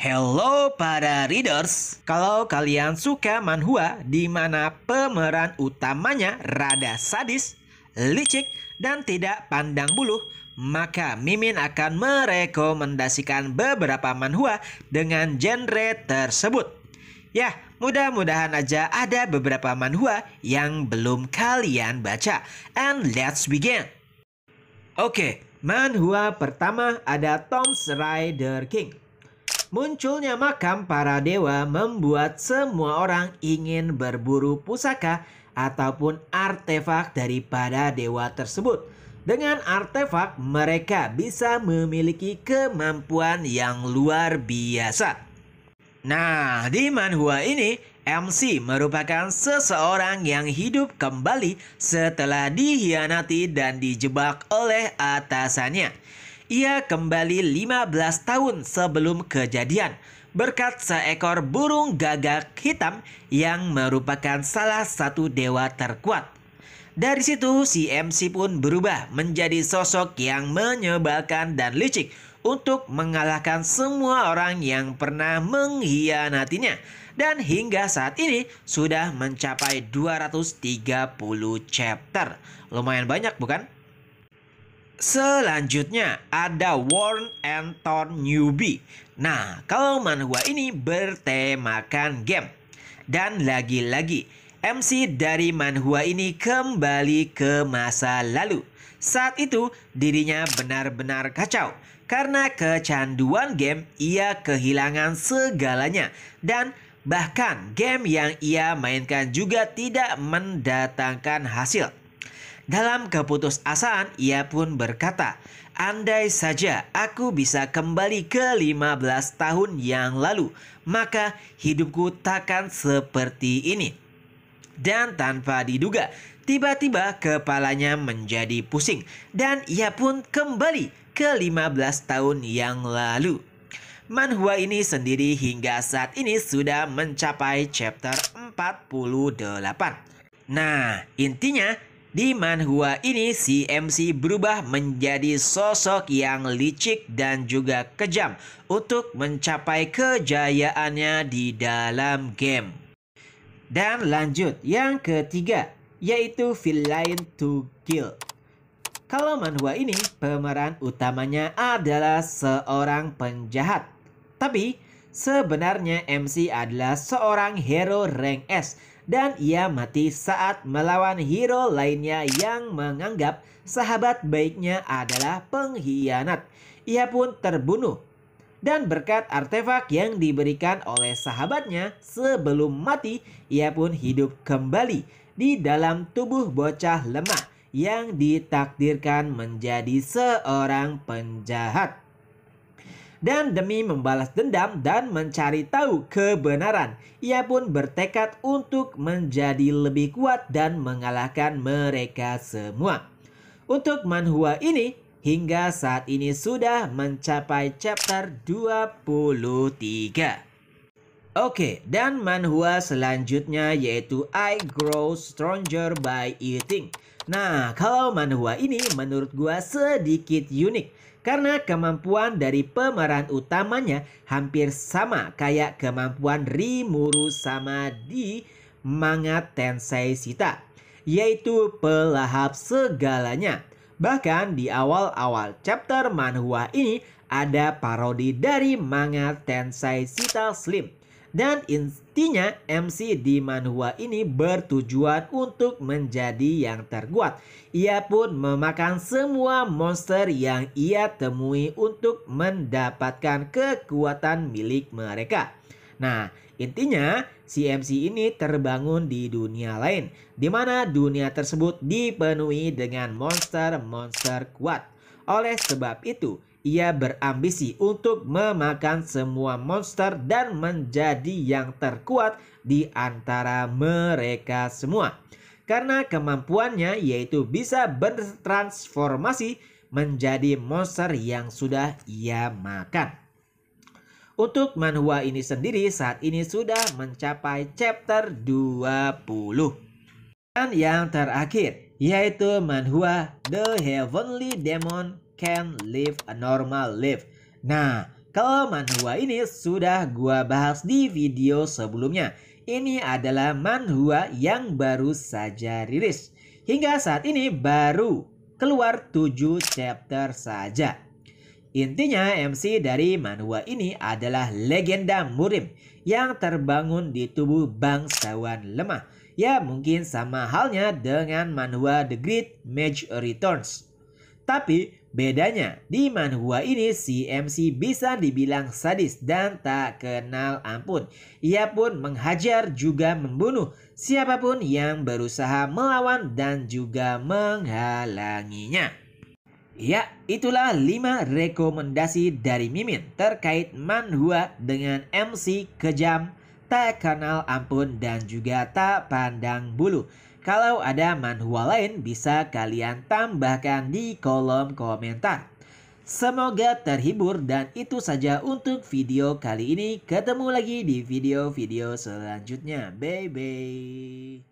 Hello para readers. Kalau kalian suka manhua di mana pemeran utamanya rada sadis, licik dan tidak pandang bulu, maka Mimin akan merekomendasikan beberapa manhua dengan genre tersebut. Ya, mudah-mudahan aja ada beberapa manhua yang belum kalian baca. And let's begin. Oke, okay, manhua pertama ada Tom's Rider King. Munculnya makam para dewa membuat semua orang ingin berburu pusaka ataupun artefak daripada dewa tersebut. Dengan artefak, mereka bisa memiliki kemampuan yang luar biasa. Nah, di manhua ini, MC merupakan seseorang yang hidup kembali setelah dihianati dan dijebak oleh atasannya ia kembali 15 tahun sebelum kejadian berkat seekor burung gagak hitam yang merupakan salah satu dewa terkuat. Dari situ si MC pun berubah menjadi sosok yang menyebalkan dan licik untuk mengalahkan semua orang yang pernah mengkhianatinya dan hingga saat ini sudah mencapai 230 chapter. Lumayan banyak bukan? Selanjutnya ada Warn and Torn Newbie. Nah, kalau manhwa ini bertemakan game. Dan lagi-lagi, MC dari manhwa ini kembali ke masa lalu. Saat itu, dirinya benar-benar kacau. Karena kecanduan game, ia kehilangan segalanya. Dan bahkan game yang ia mainkan juga tidak mendatangkan hasil. Dalam keputus asaan ia pun berkata, Andai saja aku bisa kembali ke 15 tahun yang lalu, maka hidupku takkan seperti ini. Dan tanpa diduga, tiba-tiba kepalanya menjadi pusing dan ia pun kembali ke 15 tahun yang lalu. Manhua ini sendiri hingga saat ini sudah mencapai chapter 48. Nah, intinya di manhua ini si MC berubah menjadi sosok yang licik dan juga kejam untuk mencapai kejayaannya di dalam game. Dan lanjut yang ketiga yaitu Villain to Kill. Kalau manhua ini pemeran utamanya adalah seorang penjahat. Tapi sebenarnya MC adalah seorang hero rank S dan ia mati saat melawan hero lainnya yang menganggap sahabat baiknya adalah pengkhianat. Ia pun terbunuh dan berkat artefak yang diberikan oleh sahabatnya sebelum mati, ia pun hidup kembali di dalam tubuh bocah lemah yang ditakdirkan menjadi seorang penjahat. Dan demi membalas dendam dan mencari tahu kebenaran, ia pun bertekad untuk menjadi lebih kuat dan mengalahkan mereka semua. Untuk manhua ini hingga saat ini sudah mencapai chapter 23. Oke, okay, dan manhua selanjutnya yaitu I Grow Stronger by Eating. Nah, kalau manhua ini menurut gua sedikit unik karena kemampuan dari pemeran utamanya hampir sama kayak kemampuan Rimuru sama di manga Tensei Sita, yaitu pelahap segalanya. Bahkan di awal-awal chapter manhua ini ada parodi dari manga Tensei Sita Slim dan intinya MC di manhua ini bertujuan untuk menjadi yang terkuat. Ia pun memakan semua monster yang ia temui untuk mendapatkan kekuatan milik mereka. Nah, intinya si MC ini terbangun di dunia lain, di mana dunia tersebut dipenuhi dengan monster-monster kuat. Oleh sebab itu, ia berambisi untuk memakan semua monster dan menjadi yang terkuat di antara mereka semua. Karena kemampuannya yaitu bisa bertransformasi menjadi monster yang sudah ia makan. Untuk manhwa ini sendiri saat ini sudah mencapai chapter 20. Dan yang terakhir yaitu manhwa The Heavenly Demon can live a normal life. Nah, kalau manhua ini sudah gua bahas di video sebelumnya. Ini adalah manhua yang baru saja rilis. Hingga saat ini baru keluar 7 chapter saja. Intinya MC dari manhua ini adalah legenda murim yang terbangun di tubuh bangsawan lemah. Ya mungkin sama halnya dengan manhua The Great Mage Returns. Tapi Bedanya, di manhua ini si MC bisa dibilang sadis dan tak kenal ampun. Ia pun menghajar juga membunuh siapapun yang berusaha melawan dan juga menghalanginya. Ya, itulah 5 rekomendasi dari Mimin terkait manhua dengan MC kejam, tak kenal ampun dan juga tak pandang bulu. Kalau ada manhua lain bisa kalian tambahkan di kolom komentar. Semoga terhibur dan itu saja untuk video kali ini. Ketemu lagi di video-video selanjutnya. Bye-bye.